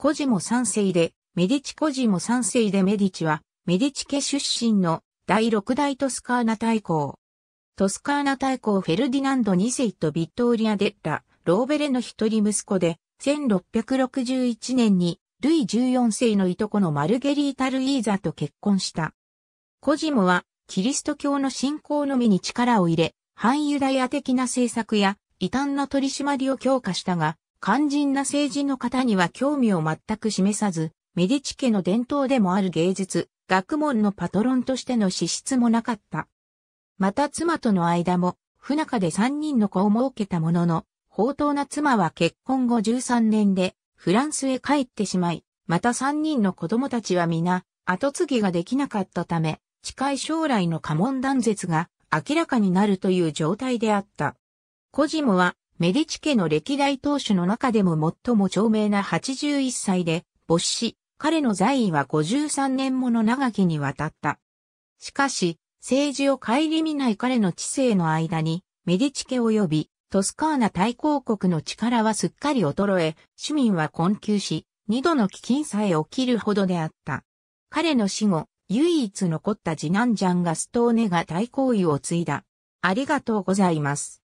コジモ三世で、メディチコジモ三世でメディチは、メディチ家出身の第六代トスカーナ大公。トスカーナ大公フェルディナンド2世とビットーリア・デッラ、ローベレの一人息子で、1661年に、ルイ14世のいとこのマルゲリータ・ルイーザと結婚した。コジモは、キリスト教の信仰のみに力を入れ、反ユダヤ的な政策や、異端な取り締まりを強化したが、肝心な政治の方には興味を全く示さず、メディチ家の伝統でもある芸術、学問のパトロンとしての資質もなかった。また妻との間も、不仲で三人の子を設けたものの、宝刀な妻は結婚後13年で、フランスへ帰ってしまい、また三人の子供たちは皆、後継ぎができなかったため、近い将来の家紋断絶が明らかになるという状態であった。コジモはメディチ家の歴代当主の中でも最も長命な81歳で、没し、彼の在位は53年もの長きにわたった。しかし、政治を顧みない彼の知性の間に、メディチ家及びトスカーナ大公国の力はすっかり衰え、市民は困窮し、二度の飢饉さえ起きるほどであった。彼の死後、唯一残った次男ジャンガストーネが大行為を継いだ。ありがとうございます。